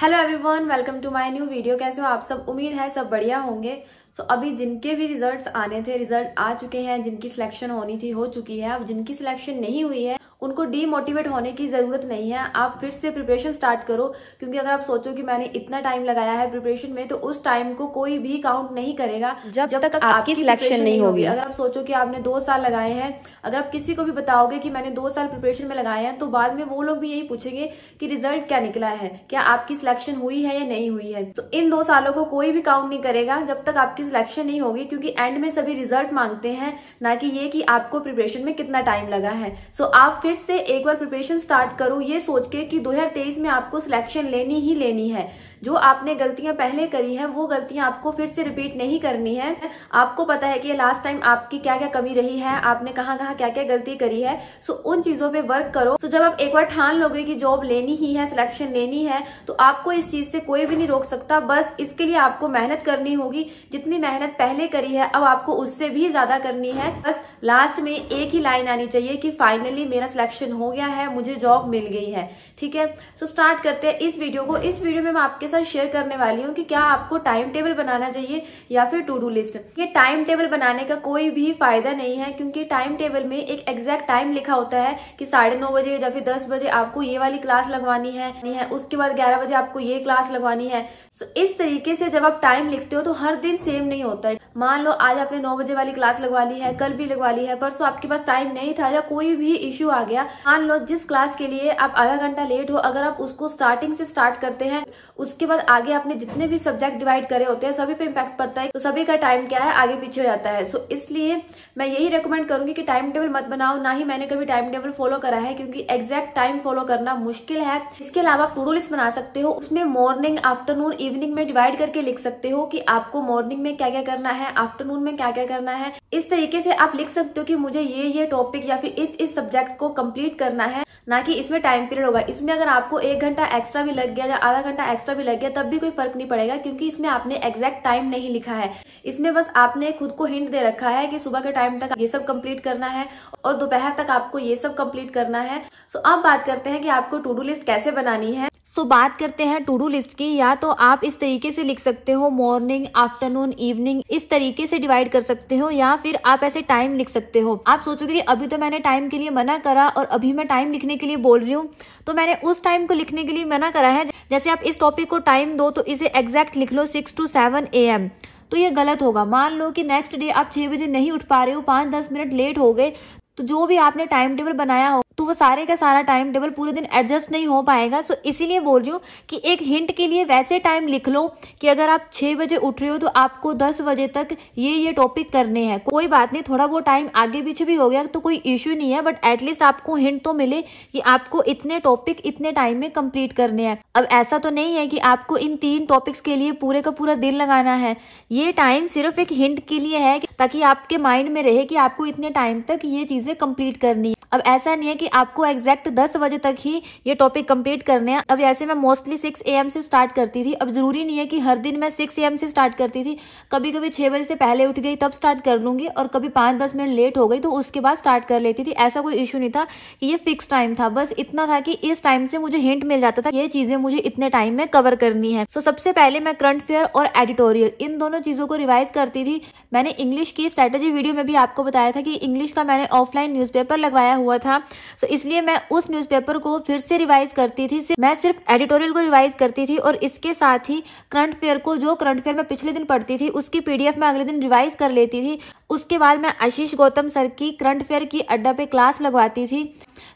hello everyone welcome to my new video कैसे हो आप सब उम्मीद है सब बढ़िया होंगे सो so, अभी जिनके भी रिजल्ट्स आने थे रिजल्ट आ चुके हैं जिनकी सिलेक्शन होनी थी हो चुकी है अब जिनकी सिलेक्शन नहीं हुई है उनको डीमोटिवेट होने की ज़रूरत नहीं है आप फिर से प्रिपरेशन स्टार्ट करो क्योंकि अगर आप सोचो कि मैंने इतना टाइम लगाया है प्रिपरेशन में तो उस टाइम को कोई भी काउंट नहीं करेगा जब, जब तक, तक आपकी सिलेक्शन नहीं होगी अगर आप सोचो कि आपने दो साल लगाए हैं अगर आप किसी को भी बताओगे कि मैंने दो साल प्रिपरेशन में लगाए हैं तो बाद में वो लोग भी यही पूछेंगे कि रिजल्ट क्या निकला है क्या आपकी सिलेक्शन हुई है या नहीं हुई है तो इन दो सालों को कोई भी काउंट नहीं करेगा जब तक आपकी सिलेक्शन नहीं होगी क्योंकि एंड में सभी रिजल्ट मांगते हैं ना कि ये कि आपको प्रिपरेशन में कितना टाइम लगा है सो आप फिर फिर से एक बार प्रिपरेशन स्टार्ट करूं ये सोच के कि 2023 में आपको सिलेक्शन लेनी ही लेनी है जो आपने गलतियां पहले करी हैं वो गलतियां आपको फिर से रिपीट नहीं करनी है आपको पता है कि लास्ट टाइम आपकी क्या क्या कमी रही है आपने कहाँ कहाँ क्या क्या गलती करी है सो उन चीजों पे वर्क करो सो जब आप एक बार ठान लोगे कि जॉब लेनी ही है सिलेक्शन लेनी है तो आपको इस चीज से कोई भी नहीं रोक सकता बस इसके लिए आपको मेहनत करनी होगी जितनी मेहनत पहले करी है अब आपको उससे भी ज्यादा करनी है बस लास्ट में एक ही लाइन आनी चाहिए कि फाइनली मेरा सेटिस्फेक्शन हो गया है मुझे जॉब मिल गई है ठीक है सो स्टार्ट करते हैं इस वीडियो को इस वीडियो में मैं आपके साथ शेयर करने वाली हूँ कि क्या आपको टाइम टेबल बनाना चाहिए या फिर टू डू लिस्ट ये टाइम टेबल बनाने का कोई भी फायदा नहीं है क्योंकि टाइम टेबल में एक एग्जैक्ट टाइम लिखा होता है कि साढ़े नौ बजे या फिर दस बजे आपको ये वाली क्लास लगवानी है उसके बाद ग्यारह बजे आपको ये क्लास लगवानी है सो इस तरीके से जब आप टाइम लिखते हो तो हर दिन सेम नहीं होता है मान लो आज आपने नौ बजे वाली क्लास लगवा ली है कल भी लगवा ली है परसों आपके पास टाइम नहीं था या कोई भी इश्यू आ गया मान लो जिस क्लास के लिए आप आधा घंटा लेट हो अगर आप उसको स्टार्टिंग से स्टार्ट करते हैं उसके बाद आगे आपने जितने भी सब्जेक्ट डिवाइड करे होते हैं सभी पे इम्पैक्ट पड़ता है तो सभी का टाइम क्या है आगे पीछे हो जाता है सो इसलिए मैं यही रिकमेंड करूंगी कि टाइम टेबल मत बनाओ ना ही मैंने कभी टाइम टेबल फॉलो करा है क्योंकि एग्जैक्ट टाइम फॉलो करना मुश्किल है इसके अलावा आप टूडो लिस्ट बना सकते हो उसमें मॉर्निंग आफ्टरनून इवनिंग में डिवाइड करके लिख सकते हो कि आपको मॉर्निंग में क्या क्या करना है आफ्टरनून में क्या क्या करना है इस तरीके से आप लिख सकते हो कि मुझे ये ये टॉपिक या फिर इस इस सब्जेक्ट को कंप्लीट करना है ना कि इसमें टाइम पीरियड होगा इसमें अगर आपको एक घंटा एक्स्ट्रा भी लग गया या आधा घंटा एक्स्ट्रा भी लग गया तब भी कोई फर्क नहीं पड़ेगा क्योंकि इसमें आपने एग्जैक्ट टाइम नहीं लिखा है इसमें बस आपने खुद को हिंट दे रखा है कि सुबह के टाइम तक ये सब कंप्लीट करना है और दोपहर तक आपको ये सब कंप्लीट करना है सो अब बात करते हैं कि आपको टू डू लिस्ट कैसे बनानी है सो तो so, बात करते हैं टू डू लिस्ट की या तो आप इस तरीके से लिख सकते हो मॉर्निंग आफ्टरनून इवनिंग इस तरीके से डिवाइड कर सकते हो या फिर आप ऐसे टाइम लिख सकते हो आप सोचोगे कि अभी तो मैंने टाइम के लिए मना करा और अभी मैं टाइम लिखने के लिए बोल रही हूँ तो मैंने उस टाइम को लिखने के लिए मना करा है जैसे आप इस टॉपिक को टाइम दो तो इसे एग्जैक्ट लिख लो six to seven a m तो ये गलत होगा मान लो कि नेक्स्ट डे आप छह बजे नहीं उठ पा रहे हो पांच दस मिनट लेट हो गए तो जो भी आपने टाइम टेबल बनाया हो तो वो सारे का सारा टाइम टेबल पूरे दिन एडजस्ट नहीं हो पाएगा सो इसीलिए बोल रही हूँ कि एक हिंट के लिए वैसे टाइम लिख लो कि अगर आप छह बजे उठ रहे हो तो आपको दस बजे तक ये ये टॉपिक करने हैं कोई बात नहीं थोड़ा वो टाइम आगे पीछे भी हो गया तो कोई इश्यू नहीं है बट एटलीस्ट आपको हिंट तो मिले कि आपको इतने टॉपिक इतने टाइम में कंप्लीट करने हैं अब ऐसा तो नहीं है कि आपको इन तीन टॉपिक्स के लिए पूरे का पूरा दिन लगाना है ये टाइम सिर्फ एक हिंट के लिए है ताकि आपके माइंड में रहे कि आपको इतने टाइम तक ये चीज़ें कंप्लीट करनी है अब ऐसा नहीं है कि कि आपको एग्जैक्ट दस बजे तक ही ये टॉपिक कंप्लीट करने हैं अब ऐसे मैं मोस्टली सिक्स ए एम से स्टार्ट करती थी अब जरूरी नहीं है कि हर दिन मैं सिक्स ए एम से स्टार्ट करती थी कभी कभी छः बजे से पहले उठ गई तब स्टार्ट कर लूँगी और कभी पाँच दस मिनट लेट हो गई तो उसके बाद स्टार्ट कर लेती थी ऐसा कोई इशू नहीं था कि ये फिक्स टाइम था बस इतना था कि इस टाइम से मुझे हिंट मिल जाता था ये चीज़ें मुझे इतने टाइम में कवर करनी है सो सबसे पहले मैं करंट अफेयर और एडिटोरियल इन दोनों चीज़ों को रिवाइज करती थी मैंने इंग्लिश की स्ट्रेटेजी वीडियो में भी आपको बताया था कि इंग्लिश का मैंने ऑफलाइन न्यूज़पेपर लगवाया हुआ था सो इसलिए मैं उस न्यूज़पेपर को फिर से रिवाइज करती थी मैं सिर्फ एडिटोरियल को रिवाइज करती थी और इसके साथ ही करंट अफेयर को जो करंट अफेयर मैं पिछले दिन पढ़ती थी उसकी पीडीएफ मैं अगले दिन रिवाइज कर लेती थी उसके बाद मैं आशीष गौतम सर की करंट अफेयर की अड्डा पे क्लास लगवाती थी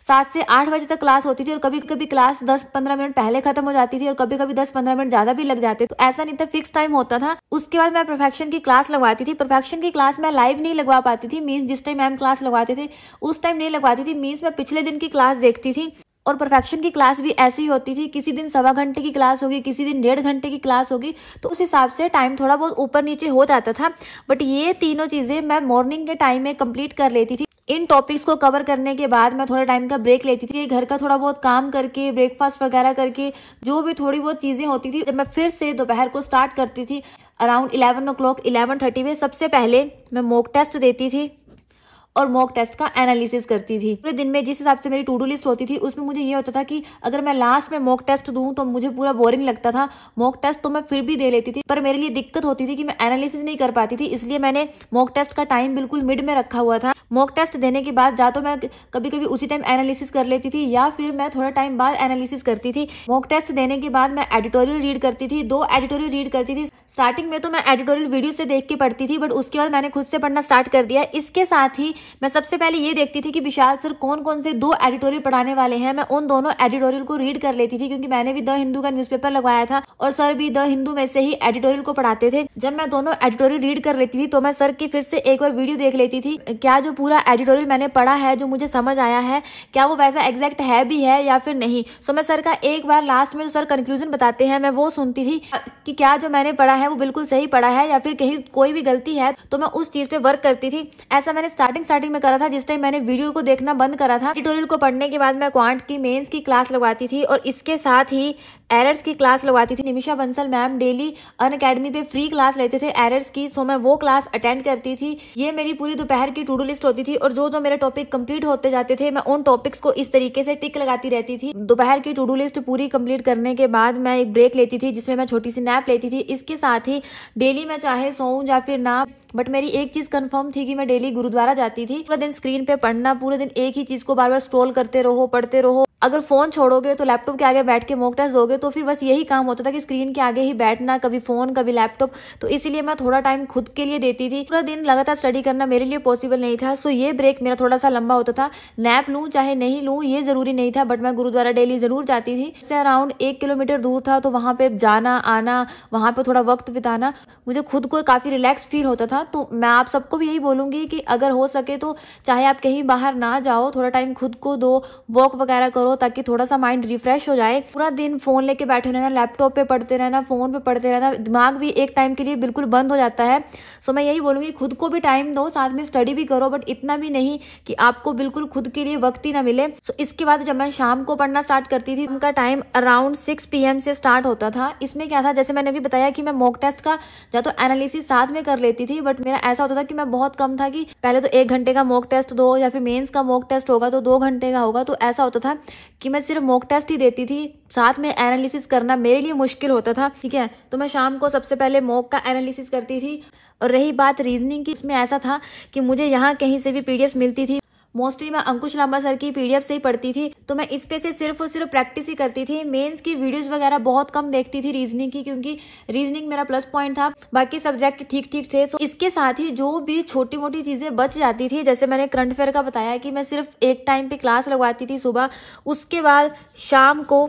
सात से आठ बजे तक क्लास होती थी और कभी कभी क्लास दस पंद्रह मिनट पहले खत्म हो जाती थी और कभी कभी दस पंद्रह मिनट ज्यादा भी लग जाते तो ऐसा नहीं था फिक्स टाइम होता था उसके बाद मैं परफेक्शन की क्लास लगवाती थी परफेक्शन की क्लास मैं लाइव नहीं लगवा पाती थी मीन्स जिस टाइम मैम क्लास लगवाते थे उस टाइम नहीं लगवाती थी मीन्स मैं पिछले दिन की क्लास देखती थी और परफेक्शन की क्लास भी ऐसी ही होती थी किसी दिन सवा घंटे की क्लास होगी किसी दिन डेढ़ घंटे की क्लास होगी तो उस हिसाब से टाइम थोड़ा बहुत ऊपर नीचे हो जाता था बट ये तीनों चीज़ें मैं मॉर्निंग के टाइम में कंप्लीट कर लेती थी इन टॉपिक्स को कवर करने के बाद मैं थोड़ा टाइम का ब्रेक लेती थी घर का थोड़ा बहुत काम करके ब्रेकफास्ट वगैरह करके जो भी थोड़ी बहुत चीज़ें होती थी जब मैं फिर से दोपहर को स्टार्ट करती थी around eleven o'clock eleven thirty में सबसे पहले मैं मोक टेस्ट देती थी और मॉक टेस्ट का एनालिसिस करती थी पूरे दिन में जिस हिसाब से मेरी टू डू लिस्ट होती थी उसमें मुझे ये होता था कि अगर मैं लास्ट में मॉक टेस्ट दूं तो मुझे पूरा बोरिंग लगता था मॉक टेस्ट तो मैं फिर भी दे लेती थी पर मेरे लिए दिक्कत होती थी कि मैं एनालिसिस नहीं कर पाती थी इसलिए मैंने मॉक टेस्ट का टाइम बिल्कुल मिड में रखा हुआ था मॉक टेस्ट देने के बाद या तो मैं कभी कभी उसी टाइम एनालिसिस कर लेती थी या फिर मैं थोड़ा टाइम बाद एनालिसिस करती थी मॉक टेस्ट देने के बाद मैं एडिटोरियल रीड करती थी दो एडिटोरियल रीड करती थी स्टार्टिंग में तो मैं एडिटोरियल वीडियो से देख के पढ़ती थी बट उसके बाद मैंने खुद से पढ़ना स्टार्ट कर दिया इसके साथ ही मैं सबसे पहले ये देखती थी कि विशाल सर कौन कौन से दो एडिटोरियल पढ़ाने वाले हैं मैं उन दोनों एडिटोरियल को रीड कर लेती थी क्योंकि मैंने भी द हिंदू का न्यूज लगवाया था और सर भी द हिंदू में से ही एडिटोरियल को पढ़ाते थे जब मैं दोनों एडिटोरियल रीड कर लेती थी तो मैं सर की फिर से एक बार वीडियो देख लेती थी क्या जो पूरा एडिटोरियल मैंने पढ़ा है जो मुझे समझ आया है क्या वो वैसा एग्जैक्ट है भी है या फिर नहीं सो मैं सर का एक बार लास्ट में जो सर कंक्लूजन बताते हैं मैं वो सुनती थी कि क्या जो मैंने पढ़ा है वो बिल्कुल सही पढ़ा है या फिर कहीं कोई भी गलती है तो मैं उस चीज पे वर्क करती थी ऐसा मैंने स्टार्टिंग स्टार्टिंग में करा था जिस टाइम मैंने वीडियो को देखना बंद करा था ट्यूटोरियल को पढ़ने के बाद मैं क्वांट की मेन्स की क्लास लगवाती थी और इसके साथ ही एरर्स की क्लास लगवाती थी Nimisha Bansal ma'am daily Unacademy पे फ्री क्लास लेते थे एरर्स की सो मैं वो क्लास अटेंड करती थी ये मेरी पूरी दोपहर की टूडो लिस्ट होती थी और जो जो मेरे टॉपिक कंप्लीट होते जाते थे मैं उन टॉपिक्स को इस तरीके से टिक लगाती रहती थी दोपहर की टू डू लिस्ट पूरी कंप्लीट करने के बाद मैं एक ब्रेक लेती थी जिसमें मैं छोटी सी नैप लेती थी इसके साथ ही डेली मैं चाहे सोऊं या फिर ना बट मेरी एक चीज कन्फर्म थी कि मैं डेली गुरुद्वारा जाती थी पूरा दिन स्क्रीन पे पढ़ना पूरे दिन एक ही चीज को बार बार स्क्रॉल करते रहो पढ़ते रहो अगर फ़ोन छोड़ोगे तो लैपटॉप के आगे बैठ के मॉक टेस्ट दोगे तो फिर बस यही काम होता था कि स्क्रीन के आगे ही बैठना कभी फ़ोन कभी लैपटॉप तो इसीलिए मैं थोड़ा टाइम खुद के लिए देती थी पूरा दिन लगातार स्टडी करना मेरे लिए पॉसिबल नहीं था सो ये ब्रेक मेरा थोड़ा सा लंबा होता था नैप लूँ चाहे नहीं लू ये ज़रूरी नहीं था बट मैं गुरुद्वारा डेली ज़रूर जाती थी इससे अराउंड एक किलोमीटर दूर था तो वहां पर जाना आना वहां पर थोड़ा वक्त बिताना मुझे खुद को काफ़ी रिलैक्स फील होता था तो मैं आप सबको भी यही बोलूंगी कि अगर हो सके तो चाहे आप कहीं बाहर ना जाओ थोड़ा टाइम खुद को दो वॉक वगैरह करो करो ताकि थोड़ा सा माइंड रिफ्रेश हो जाए पूरा दिन फोन लेके बैठे रहना लैपटॉप पे पढ़ते रहना फोन पे पढ़ते रहना दिमाग भी एक टाइम के लिए बिल्कुल बंद हो जाता है सो मैं यही बोलूंगी खुद को भी टाइम दो साथ में स्टडी भी करो बट इतना भी नहीं कि आपको बिल्कुल खुद के लिए वक्त ही ना मिले सो इसके बाद जब मैं शाम को पढ़ना स्टार्ट करती थी उनका टाइम अराउंड सिक्स पी से स्टार्ट होता था इसमें क्या था जैसे मैंने अभी बताया कि मैं मॉक टेस्ट का या तो एनालिसिस साथ में कर लेती थी बट मेरा ऐसा होता था कि मैं बहुत कम था कि पहले तो एक घंटे का मॉक टेस्ट दो या फिर मेन्स का मॉक टेस्ट होगा तो दो घंटे का होगा तो ऐसा होता था कि मैं सिर्फ मॉक टेस्ट ही देती थी साथ में एनालिसिस करना मेरे लिए मुश्किल होता था ठीक है तो मैं शाम को सबसे पहले मॉक का एनालिसिस करती थी और रही बात रीजनिंग की उसमें ऐसा था कि मुझे यहाँ कहीं से भी पी मिलती थी मोस्टली मैं अंकुश लांबा सर की पीडीएफ से ही पढ़ती थी तो मैं इस पे से सिर्फ और सिर्फ प्रैक्टिस ही करती थी मेंस की वीडियोस वगैरह बहुत कम देखती थी रीजनिंग की क्योंकि रीजनिंग मेरा प्लस पॉइंट था बाकी सब्जेक्ट ठीक ठीक थे सो इसके साथ ही जो भी छोटी मोटी चीज़ें बच जाती थी जैसे मैंने करंट अफेयर का बताया कि मैं सिर्फ एक टाइम पे क्लास लगवाती थी सुबह उसके बाद शाम को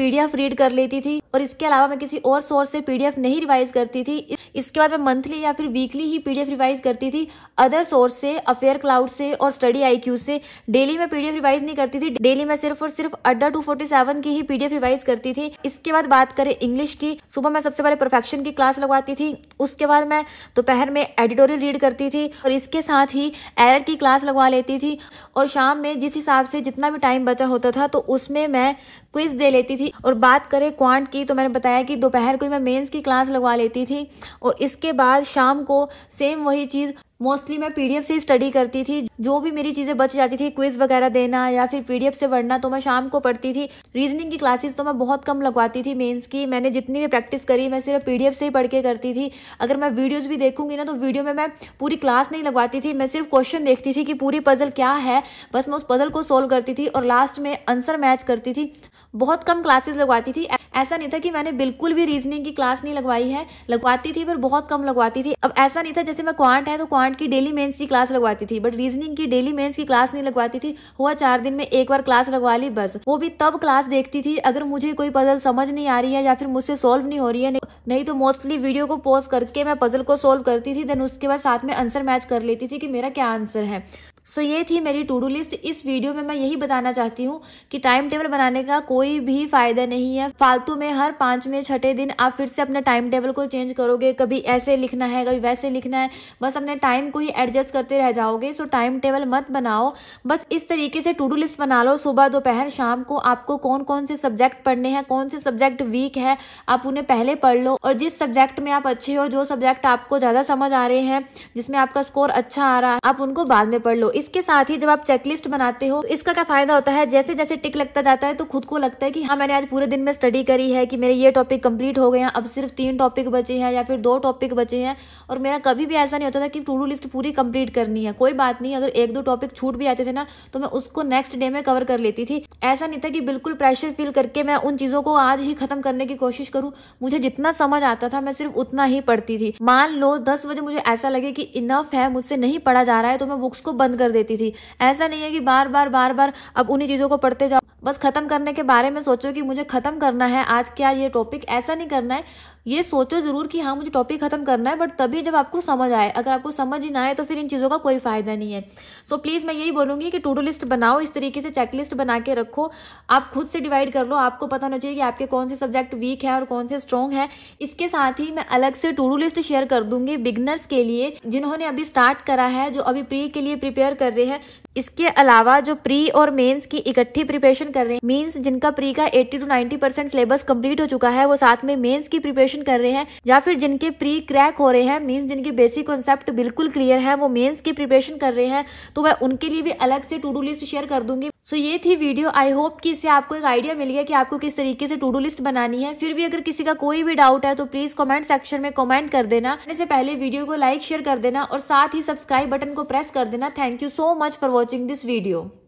पीडीएफ रीड कर लेती थी और इसके अलावा मैं किसी और सोर्स से पीडीएफ नहीं रिवाइज करती थी इसके बाद मैं मंथली या फिर वीकली ही पीडीएफ रिवाइज करती थी अदर सोर्स से अफेयर क्लाउड से और स्टडी आईक्यू से डेली मैं पीडीएफ रिवाइज नहीं करती थी डेली मैं सिर्फ और सिर्फ अड्डा टू फोर्टी सेवन की ही पीडीएफ रिवाइज करती थी इसके बाद बात करें इंग्लिश की सुबह मैं सबसे पहले परफेक्शन की क्लास लगवाती थी उसके बाद मैं दोपहर में एडिटोरियल रीड करती थी और इसके साथ ही एरर की क्लास लगवा लेती थी और शाम में जिस हिसाब से जितना भी टाइम बचा होता था तो उसमें मैं क्विज दे लेती थी और बात करें क्वांट की तो मैंने बताया कि दोपहर को मैं मेंस की क्लास लगवा लेती थी और इसके बाद शाम को सेम वही चीज़ मोस्टली मैं पीडीएफ से स्टडी करती थी जो भी मेरी चीज़ें बच जाती थी क्विज वगैरह देना या फिर पीडीएफ से पढ़ना तो मैं शाम को पढ़ती थी रीजनिंग की क्लासेस तो मैं बहुत कम लगवाती थी मेंस की मैंने जितनी भी प्रैक्टिस करी मैं सिर्फ पीडीएफ से ही पढ़ के करती थी अगर मैं वीडियोज़ भी देखूंगी ना तो वीडियो में मैं पूरी क्लास नहीं लगवाती थी मैं सिर्फ क्वेश्चन देखती थी कि पूरी पजल क्या है बस मैं उस पजल को सोल्व करती थी और लास्ट में आंसर मैच करती थी बहुत कम क्लासेस लगवाती थी ऐसा नहीं था कि मैंने बिल्कुल भी रीजनिंग की क्लास नहीं लगवाई है लगवाती थी पर बहुत कम लगवाती थी अब ऐसा नहीं था जैसे मैं क्वांट है तो क्वांट की डेली मेन्स की क्लास लगवाती थी बट रीजनिंग की डेली मेन्स की क्लास नहीं लगवाती थी हुआ चार दिन में एक बार क्लास लगवा ली बस वो भी तब क्लास देखती थी अगर मुझे कोई पजल समझ नहीं आ रही है या फिर मुझसे सोल्व नहीं हो रही है नहीं तो मोस्टली वीडियो को पोस्ट करके मैं पजल को सोल्व करती थी देन उसके बाद साथ में आंसर मैच कर लेती थी कि मेरा क्या आंसर है सो so, ये थी मेरी टू डू लिस्ट इस वीडियो में मैं यही बताना चाहती हूँ कि टाइम टेबल बनाने का कोई भी फायदा नहीं है फालतू में हर पांचवें छठे दिन आप फिर से अपने टाइम टेबल को चेंज करोगे कभी ऐसे लिखना है कभी वैसे लिखना है बस अपने टाइम को ही एडजस्ट करते रह जाओगे सो टाइम टेबल मत बनाओ बस इस तरीके से टू डू लिस्ट बना लो सुबह दोपहर शाम को आपको कौन कौन से सब्जेक्ट पढ़ने हैं कौन से सब्जेक्ट वीक है आप उन्हें पहले पढ़ लो और जिस सब्जेक्ट में आप अच्छे हो जो सब्जेक्ट आपको ज्यादा समझ आ रहे हैं जिसमें आपका स्कोर अच्छा आ रहा है आप उनको बाद में पढ़ लो इसके साथ ही जब आप चेकलिस्ट बनाते हो तो इसका क्या फायदा होता है जैसे जैसे टिक लगता जाता है तो खुद को लगता है कि हाँ मैंने आज पूरे दिन में स्टडी करी है कि मेरे ये टॉपिक कंप्लीट हो गए हैं अब सिर्फ तीन टॉपिक बचे हैं या फिर दो टॉपिक बचे हैं और मेरा कभी भी ऐसा नहीं होता था कि टू डू लिस्ट पूरी कंप्लीट करनी है कोई बात नहीं अगर एक दो टॉपिक छूट भी आते थे ना तो मैं उसको नेक्स्ट डे में कवर कर लेती थी ऐसा नहीं था कि बिल्कुल प्रेशर फील करके मैं उन चीज़ों को आज ही खत्म करने की कोशिश करूं मुझे जितना समझ आता था मैं सिर्फ उतना ही पढ़ती थी मान लो दस बजे मुझे ऐसा लगे कि इनफ है मुझसे नहीं पढ़ा जा रहा है तो मैं बुक्स को बंद कर देती थी ऐसा नहीं है कि बार बार बार बार अब उन्हीं चीज़ों को पढ़ते जाओ बस ख़त्म करने के बारे में सोचो कि मुझे ख़त्म करना है आज क्या ये टॉपिक ऐसा नहीं करना है ये सोचो जरूर कि हाँ मुझे टॉपिक खत्म करना है बट तभी जब आपको समझ आए अगर आपको समझ ही ना आए तो फिर इन चीज़ों का कोई फायदा नहीं है सो so, प्लीज़ मैं यही बोलूंगी कि टू डू लिस्ट बनाओ इस तरीके से चेक लिस्ट बना के रखो आप खुद से डिवाइड कर लो आपको पता होना चाहिए कि आपके कौन से सब्जेक्ट वीक है और कौन से स्ट्रॉन्ग है इसके साथ ही मैं अलग से टू डू लिस्ट शेयर कर दूंगी बिगनर्स के लिए जिन्होंने अभी स्टार्ट करा है जो अभी प्री के लिए प्रिपेयर कर रहे हैं इसके अलावा जो प्री और मेंस की इकट्ठी प्रिपरेशन कर रहे हैं मीन्स जिनका प्री का 80 टू 90 परसेंट सिलेबस कंप्लीट हो चुका है वो साथ में मेंस की प्रिपरेशन प्रिपरेशन कर रहे हैं या फिर जिनके प्री क्रैक हो रहे हैं मीन्स जिनके बेसिक कॉन्सेप्ट बिल्कुल क्लियर है वो मेन्स की प्रिपरेशन कर रहे हैं तो मैं उनके लिए भी अलग से टू डू लिस्ट शेयर कर दूंगी सो so, ये थी वीडियो आई होप कि इससे आपको एक आइडिया मिल गया कि आपको किस तरीके से टू डू लिस्ट बनानी है फिर भी अगर किसी का कोई भी डाउट है तो प्लीज कमेंट सेक्शन में कमेंट कर देना इससे पहले वीडियो को लाइक शेयर कर देना और साथ ही सब्सक्राइब बटन को प्रेस कर देना thank you so much for watching this video